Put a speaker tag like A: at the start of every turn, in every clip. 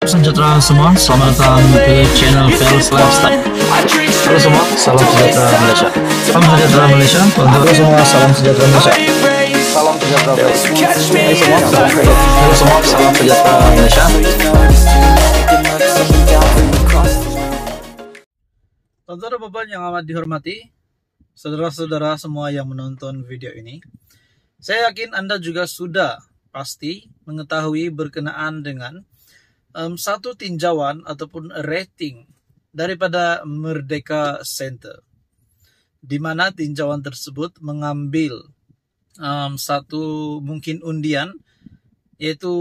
A: Salam sejahtera semua, selamat datang ke channel Fails Lifestyle Halo semua, salam sejahtera Malaysia Salam sejahtera Malaysia Untuk semua, salam sejahtera Malaysia Salam sejahtera Malaysia Halo semua, salam sejahtera Malaysia Saudara bapak yang amat dihormati Saudara-saudara semua yang menonton video ini Saya yakin Anda juga sudah pasti mengetahui berkenaan dengan um, satu tinjauan ataupun rating daripada Merdeka Center, di mana tinjauan tersebut mengambil um, satu mungkin undian yaitu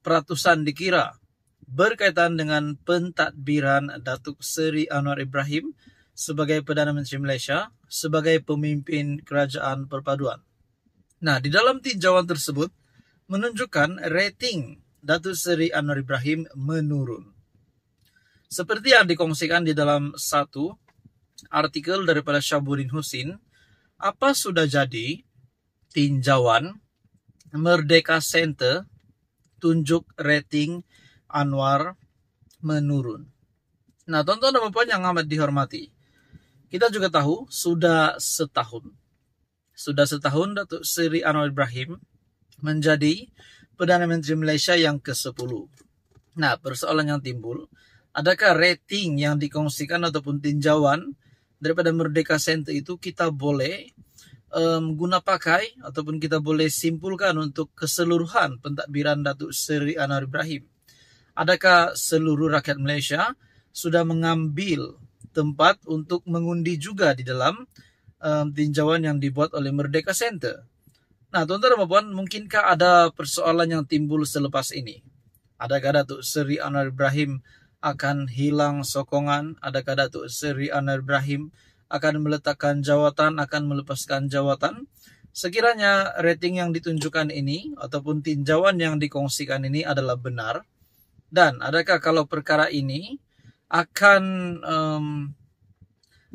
A: peratusan dikira berkaitan dengan pentadbiran Datuk Seri Anwar Ibrahim sebagai Perdana Menteri Malaysia sebagai pemimpin kerajaan perpaduan. Nah, di dalam tinjauan tersebut menunjukkan rating Datu seri Anwar Ibrahim menurun. Seperti yang dikongsikan di dalam satu artikel daripada Syaburin Husin, apa sudah jadi tinjauan Merdeka Center tunjuk rating Anwar menurun. Nah, tonton dan puan yang amat dihormati. Kita juga tahu sudah setahun. Sudah setahun Datuk seri Anwar Ibrahim menjadi Perdana Menteri Malaysia yang ke-10. Nah, persoalan yang timbul, adakah rating yang dikongsikan ataupun tinjauan daripada Merdeka Center itu kita boleh um, guna pakai ataupun kita boleh simpulkan untuk keseluruhan pentadbiran Datuk Seri Anwar Ibrahim? Adakah seluruh rakyat Malaysia sudah mengambil tempat untuk mengundi juga di dalam um, tinjauan yang dibuat oleh Merdeka Center? Nah, tuan-tuan dan puan, mungkinkah ada persoalan yang timbul selepas ini? Adakah Datuk Seri Anwar Ibrahim akan hilang sokongan? Adakah Datuk Seri Anwar Ibrahim akan meletakkan jawatan, akan melepaskan jawatan? Sekiranya rating yang ditunjukkan ini ataupun tinjauan yang dikongsikan ini adalah benar dan adakah kalau perkara ini akan um,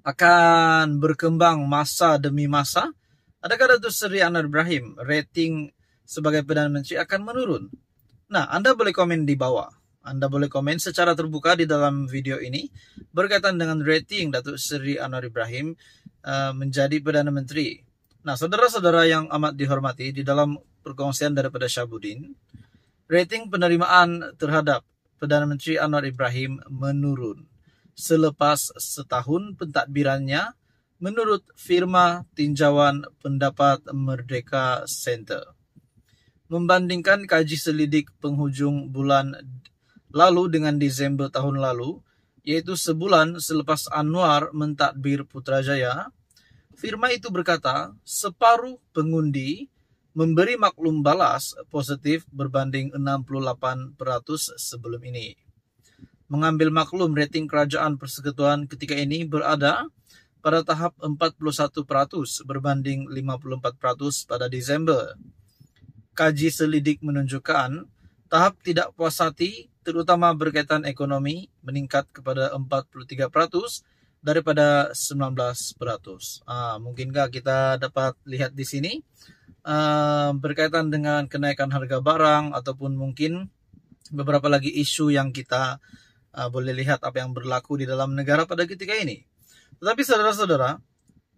A: akan berkembang masa demi masa? Adakah datuk Seri Anwar Ibrahim rating sebagai Perdana Menteri akan menurun? Nah, Anda boleh komen di bawah. Anda boleh komen secara terbuka di dalam video ini berkaitan dengan rating Datuk Seri Anwar Ibrahim uh, menjadi Perdana Menteri. Nah, saudara-saudara yang amat dihormati di dalam perkongsian daripada Syabudin, rating penerimaan terhadap Perdana Menteri Anwar Ibrahim menurun. Selepas setahun pentadbirannya menurut firma tinjauan pendapat Merdeka Center. Membandingkan kaji selidik penghujung bulan lalu dengan Disember tahun lalu, yaitu sebulan selepas Anwar mentadbir Putrajaya, firma itu berkata separuh pengundi memberi maklum balas positif berbanding 68% sebelum ini. Mengambil maklum rating kerajaan persekutuan ketika ini berada pada tahap 41% berbanding 54% pada Desember. Kaji selidik menunjukkan tahap tidak puas hati terutama berkaitan ekonomi meningkat kepada 43% daripada 19%. Ah, mungkinkah kita dapat lihat di sini uh, berkaitan dengan kenaikan harga barang ataupun mungkin beberapa lagi isu yang kita uh, boleh lihat apa yang berlaku di dalam negara pada ketika ini. Tetapi saudara-saudara,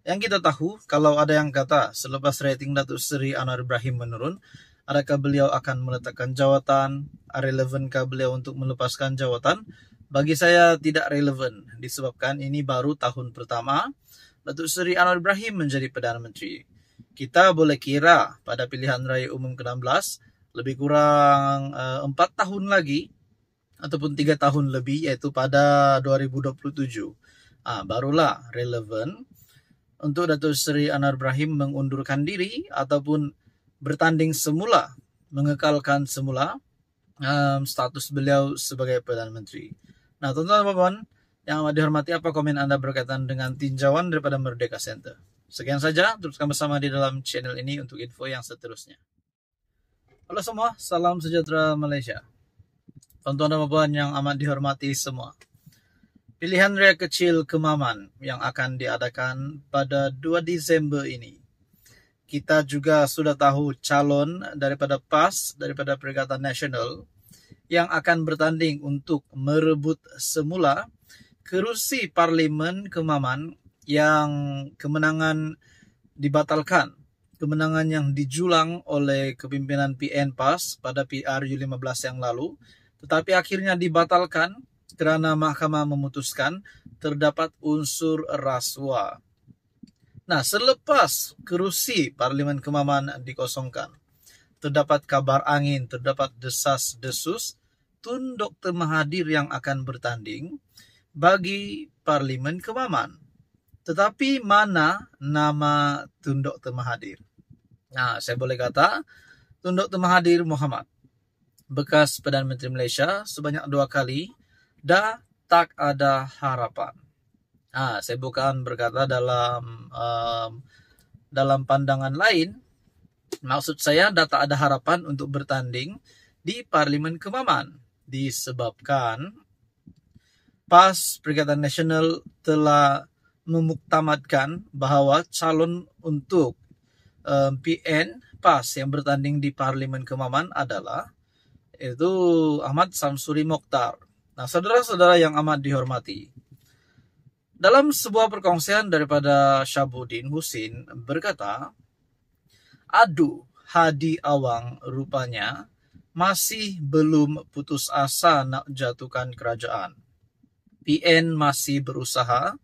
A: yang kita tahu kalau ada yang kata selepas rating Datuk Seri Anwar Ibrahim menurun, adakah beliau akan meletakkan jawatan, relevankah beliau untuk melepaskan jawatan? Bagi saya tidak relevan disebabkan ini baru tahun pertama Datuk Seri Anwar Ibrahim menjadi Perdana Menteri. Kita boleh kira pada pilihan raya umum ke-16 lebih kurang eh, empat 4 tahun lagi ataupun 3 tahun lebih yaitu pada 2027 ah, barulah relevan untuk Datuk Seri Anwar Ibrahim mengundurkan diri ataupun bertanding semula mengekalkan semula um, status beliau sebagai Perdana Menteri. Nah, tuan-tuan dan puan yang amat dihormati, apa komen Anda berkaitan dengan tinjauan daripada Merdeka Center? Sekian saja, teruskan bersama di dalam channel ini untuk info yang seterusnya. Halo semua, salam sejahtera Malaysia. Tuan-tuan dan puan yang amat dihormati semua. Pilihan raya kecil Kemaman yang akan diadakan pada 2 Disember ini. Kita juga sudah tahu calon daripada PAS, daripada Perikatan Nasional yang akan bertanding untuk merebut semula kerusi Parlimen Kemaman yang kemenangan dibatalkan kemenangan yang dijulang oleh kepimpinan PN PAS pada PRU 15 yang lalu tetapi akhirnya dibatalkan kerana mahkamah memutuskan terdapat unsur rasuah. Nah, selepas kerusi Parlimen Kemaman dikosongkan, terdapat kabar angin, terdapat desas-desus Tun Dr. Mahathir yang akan bertanding bagi Parlimen Kemaman. Tetapi mana nama Tun Dr. Mahathir? Nah, saya boleh kata Tun Dr. Mahathir Muhammad, bekas Perdana Menteri Malaysia sebanyak dua kali da tak ada harapan. Nah, saya bukan berkata dalam um, dalam pandangan lain. Maksud saya da tak ada harapan untuk bertanding di Parlimen Kemaman disebabkan PAS Perikatan Nasional telah memuktamadkan bahwa calon untuk um, PN PAS yang bertanding di Parlimen Kemaman adalah itu Ahmad Samsuri Mokhtar. Nah, saudara-saudara yang amat dihormati, dalam sebuah perkongsian daripada Syabudin Husin berkata, Aduh, Hadi Awang rupanya masih belum putus asa nak jatuhkan kerajaan. PN masih berusaha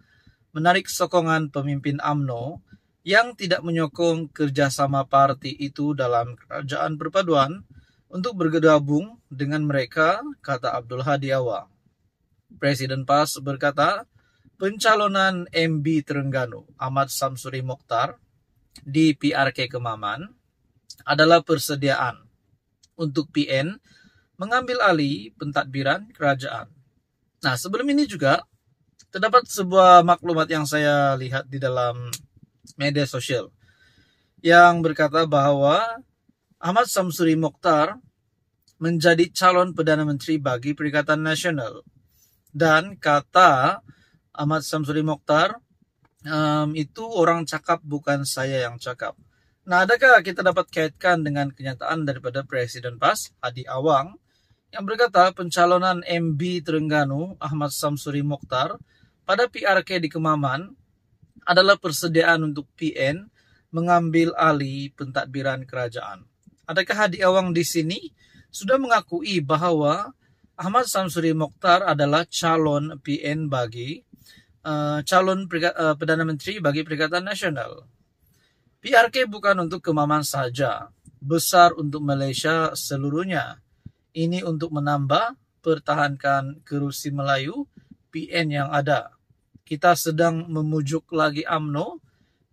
A: menarik sokongan pemimpin AMNO yang tidak menyokong kerjasama parti itu dalam kerajaan perpaduan untuk bergabung dengan mereka, kata Abdul Hadi Awang. Presiden PAS berkata, pencalonan MB Terengganu Ahmad Samsuri Mokhtar di PRK Kemaman adalah persediaan untuk PN mengambil alih pentadbiran kerajaan. Nah, sebelum ini juga terdapat sebuah maklumat yang saya lihat di dalam media sosial yang berkata bahwa Ahmad Samsuri Mokhtar menjadi calon Perdana Menteri bagi Perikatan Nasional. Dan kata Ahmad Samsuri Mokhtar, ehm, itu orang cakap bukan saya yang cakap. Nah, adakah kita dapat kaitkan dengan kenyataan daripada Presiden PAS, Hadi Awang, yang berkata pencalonan MB Terengganu Ahmad Samsuri Mokhtar pada PRK di Kemaman adalah persediaan untuk PN mengambil alih pentadbiran kerajaan. Adakah Hadi Awang di sini sudah mengakui bahwa Ahmad Samsuri Mokhtar adalah calon PN bagi uh, calon uh, Perdana Menteri bagi Perikatan Nasional? PRK bukan untuk kemaman saja, besar untuk Malaysia seluruhnya. Ini untuk menambah pertahankan kerusi Melayu PN yang ada. Kita sedang memujuk lagi AMNO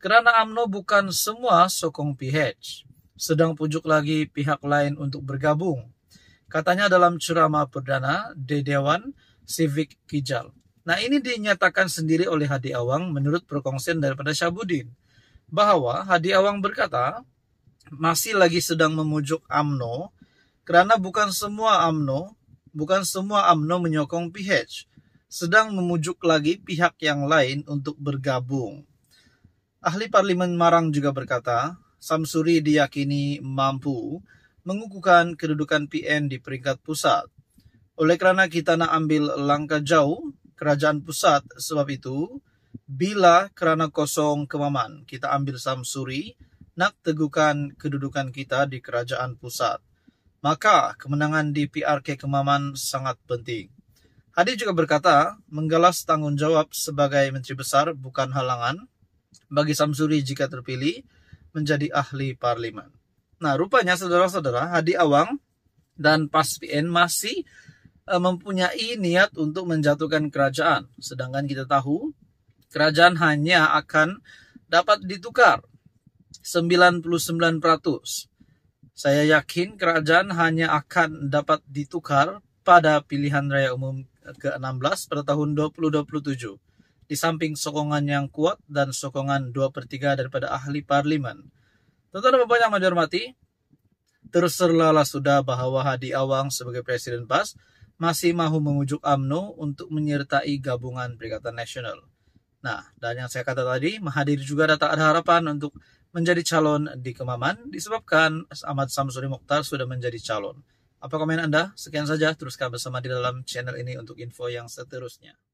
A: kerana AMNO bukan semua sokong PH sedang pujuk lagi pihak lain untuk bergabung. Katanya dalam ceramah perdana di Dewan Civic Kijal. Nah ini dinyatakan sendiri oleh Hadi Awang menurut perkongsian daripada Syabudin. Bahwa Hadi Awang berkata, masih lagi sedang memujuk AMNO karena bukan semua AMNO, bukan semua AMNO menyokong PH sedang memujuk lagi pihak yang lain untuk bergabung. Ahli Parlimen Marang juga berkata, Samsuri diyakini mampu mengukuhkan kedudukan PN di peringkat pusat. Oleh kerana kita nak ambil langkah jauh kerajaan pusat sebab itu, bila kerana kosong kemaman kita ambil Samsuri nak teguhkan kedudukan kita di kerajaan pusat. Maka kemenangan di PRK Kemaman sangat penting. Hadi juga berkata, menggalas tanggungjawab sebagai Menteri Besar bukan halangan bagi Samsuri jika terpilih menjadi ahli parlimen. Nah, rupanya saudara-saudara, Hadi Awang dan Paspien masih e, mempunyai niat untuk menjatuhkan kerajaan. Sedangkan kita tahu kerajaan hanya akan dapat ditukar 99%. Saya yakin kerajaan hanya akan dapat ditukar pada pilihan raya umum ke-16 pada tahun 2027 di samping sokongan yang kuat dan sokongan 2 per 3 daripada ahli parlimen. Tentu ada banyak yang menghormati, terus sudah bahwa Hadi Awang sebagai Presiden PAS masih mahu mengujuk UMNO untuk menyertai gabungan Perikatan Nasional. Nah, dan yang saya kata tadi, menghadiri juga data ada harapan untuk menjadi calon di Kemaman disebabkan Ahmad Samsuri Mokhtar sudah menjadi calon. Apa komen Anda? Sekian saja, teruskan bersama di dalam channel ini untuk info yang seterusnya.